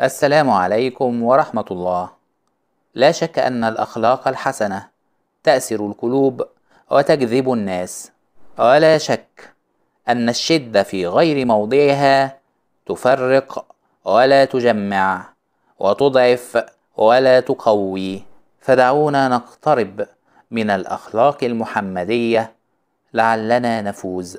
السلام عليكم ورحمة الله. لا شك أن الأخلاق الحسنة تأسر القلوب وتجذب الناس، ولا شك أن الشدة في غير موضعها تفرق ولا تجمع، وتضعف ولا تقوي، فدعونا نقترب من الأخلاق المحمدية لعلنا نفوز.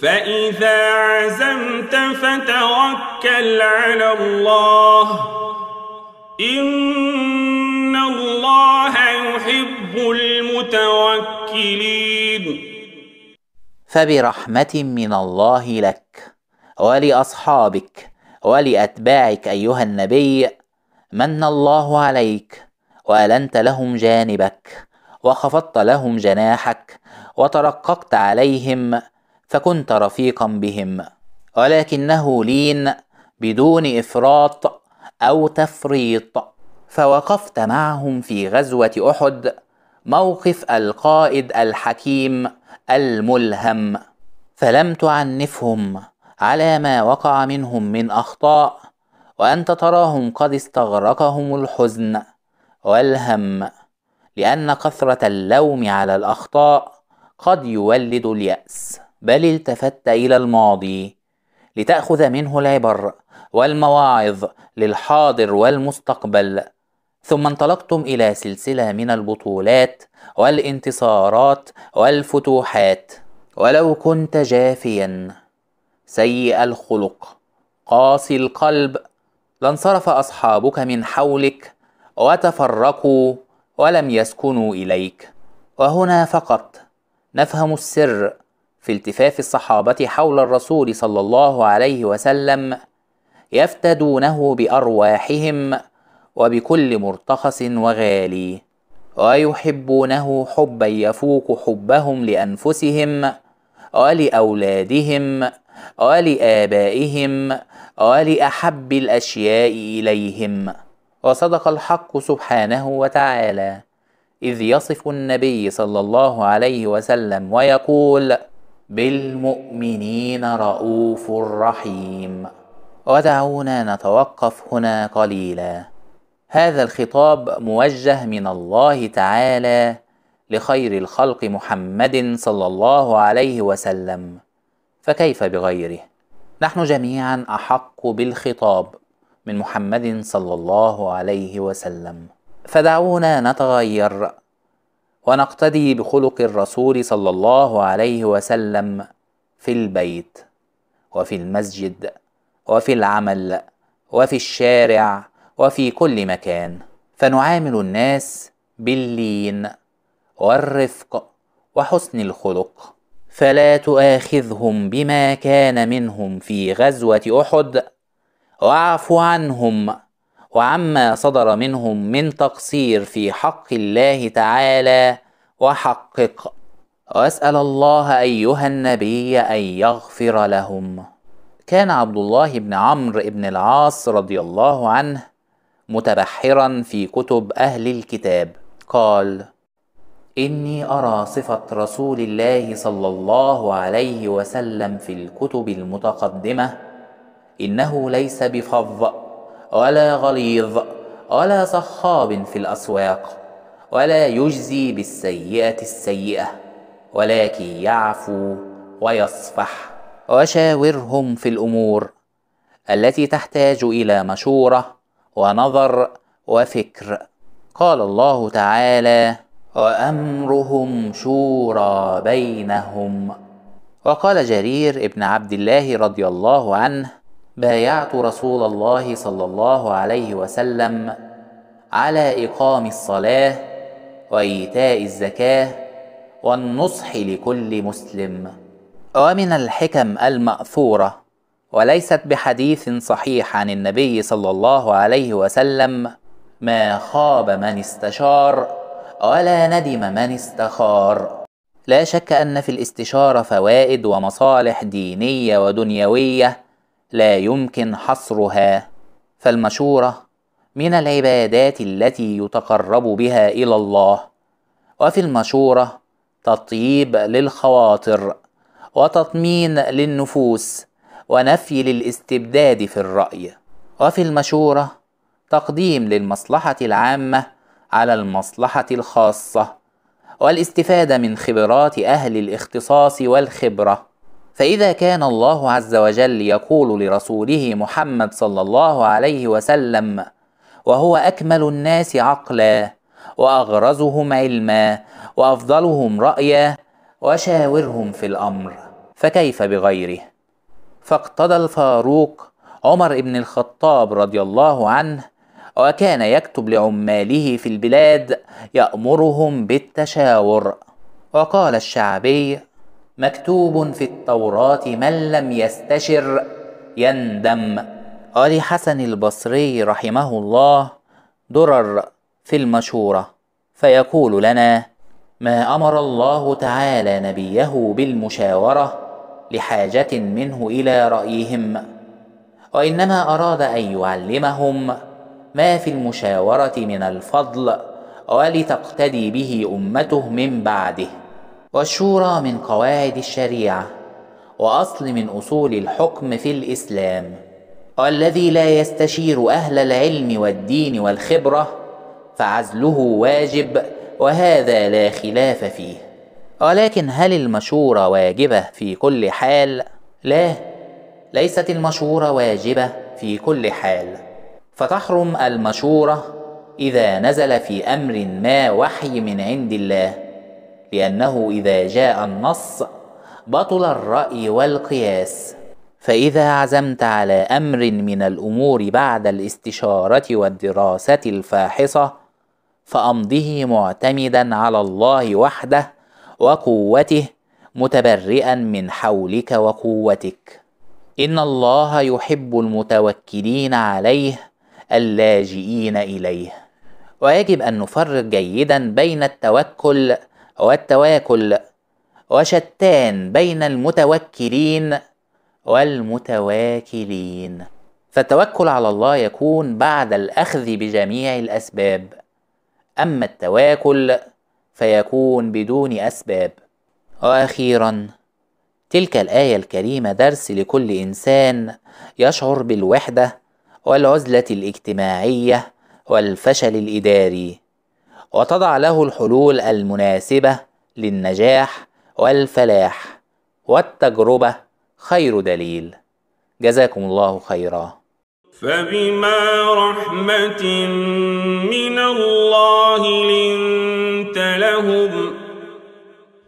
فإذا عزمت فتوكل على الله إن الله يحب المتوكلين فبرحمة من الله لك ولأصحابك ولأتباعك أيها النبي من الله عليك وألنت لهم جانبك وخفضت لهم جناحك وترققت عليهم فكنت رفيقا بهم ولكنه لين بدون افراط او تفريط فوقفت معهم في غزوه احد موقف القائد الحكيم الملهم فلم تعنفهم على ما وقع منهم من اخطاء وانت تراهم قد استغرقهم الحزن والهم لان كثره اللوم على الاخطاء قد يولد الياس بل التفت إلى الماضي لتأخذ منه العبر والمواعظ للحاضر والمستقبل ثم انطلقتم إلى سلسلة من البطولات والانتصارات والفتوحات ولو كنت جافيا سيء الخلق قاسي القلب لانصرف أصحابك من حولك وتفرقوا ولم يسكنوا إليك وهنا فقط نفهم السر في التفاف الصحابة حول الرسول صلى الله عليه وسلم يفتدونه بأرواحهم وبكل مرتخص وغالي ويحبونه حبا يفوق حبهم لأنفسهم ولأولادهم ولآبائهم ولأحب الأشياء إليهم وصدق الحق سبحانه وتعالى إذ يصف النبي صلى الله عليه وسلم ويقول: بالمؤمنين رؤوف رحيم ودعونا نتوقف هنا قليلا هذا الخطاب موجه من الله تعالى لخير الخلق محمد صلى الله عليه وسلم فكيف بغيره نحن جميعا احق بالخطاب من محمد صلى الله عليه وسلم فدعونا نتغير ونقتدي بخلق الرسول صلى الله عليه وسلم في البيت وفي المسجد وفي العمل وفي الشارع وفي كل مكان فنعامل الناس باللين والرفق وحسن الخلق فلا تؤاخذهم بما كان منهم في غزوه احد واعف عنهم وعما صدر منهم من تقصير في حق الله تعالى وحقق واسال الله ايها النبي ان يغفر لهم كان عبد الله بن عمرو بن العاص رضي الله عنه متبحرا في كتب اهل الكتاب قال اني ارى صفه رسول الله صلى الله عليه وسلم في الكتب المتقدمه انه ليس بفظ ولا غليظ ولا صخاب في الأسواق ولا يجزي بالسيئة السيئة ولكن يعفو ويصفح وشاورهم في الأمور التي تحتاج إلى مشورة ونظر وفكر قال الله تعالى وأمرهم شورى بينهم وقال جرير ابن عبد الله رضي الله عنه بايعت رسول الله صلى الله عليه وسلم على اقام الصلاه وايتاء الزكاه والنصح لكل مسلم ومن الحكم الماثوره وليست بحديث صحيح عن النبي صلى الله عليه وسلم ما خاب من استشار ولا ندم من استخار لا شك ان في الاستشاره فوائد ومصالح دينيه ودنيويه لا يمكن حصرها فالمشوره من العبادات التي يتقرب بها الى الله وفي المشوره تطيب للخواطر وتطمين للنفوس ونفي للاستبداد في الراي وفي المشوره تقديم للمصلحه العامه على المصلحه الخاصه والاستفاده من خبرات اهل الاختصاص والخبره فإذا كان الله عز وجل يقول لرسوله محمد صلى الله عليه وسلم وهو أكمل الناس عقلا وأغرزهم علما وأفضلهم رأيا وشاورهم في الأمر فكيف بغيره فاقتضى الفاروق عمر بن الخطاب رضي الله عنه وكان يكتب لعماله في البلاد يأمرهم بالتشاور وقال الشعبي مكتوب في التوراة من لم يستشر يندم قال حسن البصري رحمه الله درر في المشورة فيقول لنا ما أمر الله تعالى نبيه بالمشاورة لحاجة منه إلى رأيهم وإنما أراد أن يعلمهم ما في المشاورة من الفضل ولتقتدي به أمته من بعده والشورى من قواعد الشريعه واصل من اصول الحكم في الاسلام والذي لا يستشير اهل العلم والدين والخبره فعزله واجب وهذا لا خلاف فيه ولكن هل المشوره واجبه في كل حال لا ليست المشوره واجبه في كل حال فتحرم المشوره اذا نزل في امر ما وحي من عند الله لأنه إذا جاء النص بطل الرأي والقياس فإذا عزمت على أمر من الأمور بعد الاستشارة والدراسة الفاحصة فأمضه معتمدا على الله وحده وقوته متبرئا من حولك وقوتك إن الله يحب المتوكلين عليه اللاجئين إليه ويجب أن نفرق جيدا بين التوكل والتواكل وشتان بين المتوكلين والمتواكلين فالتوكل على الله يكون بعد الاخذ بجميع الاسباب اما التواكل فيكون بدون اسباب واخيرا تلك الايه الكريمه درس لكل انسان يشعر بالوحده والعزله الاجتماعيه والفشل الاداري وتضع له الحلول المناسبة للنجاح والفلاح والتجربة خير دليل جزاكم الله خيرا فبما رحمة من الله لنت لهم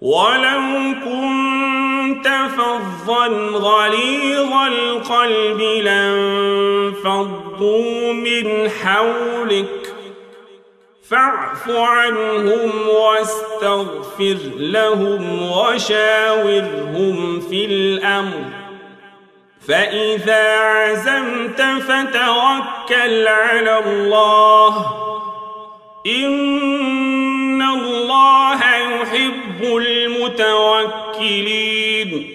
ولو كنت فظا غليظ القلب لانفضوا من حولك فاعف عنهم واستغفر لهم وشاورهم في الأمر فإذا عزمت فتوكل على الله إن الله يحب المتوكلين